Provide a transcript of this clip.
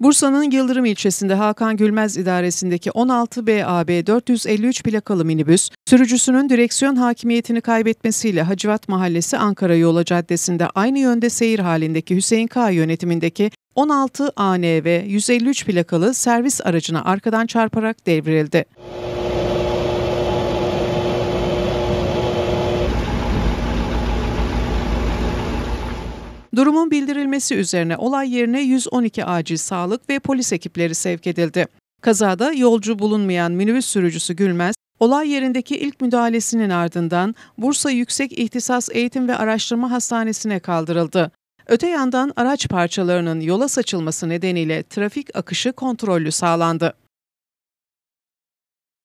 Bursa'nın Yıldırım ilçesinde Hakan Gülmez idaresindeki 16BAB 453 plakalı minibüs, sürücüsünün direksiyon hakimiyetini kaybetmesiyle Hacivat Mahallesi Ankara Yola Caddesi'nde aynı yönde seyir halindeki Hüseyin K. yönetimindeki 16 ANV 153 plakalı servis aracına arkadan çarparak devrildi. Durumun bildirilmesi üzerine olay yerine 112 acil sağlık ve polis ekipleri sevk edildi. Kazada yolcu bulunmayan minibüs sürücüsü Gülmez, olay yerindeki ilk müdahalesinin ardından Bursa Yüksek İhtisas Eğitim ve Araştırma Hastanesi'ne kaldırıldı. Öte yandan araç parçalarının yola saçılması nedeniyle trafik akışı kontrollü sağlandı.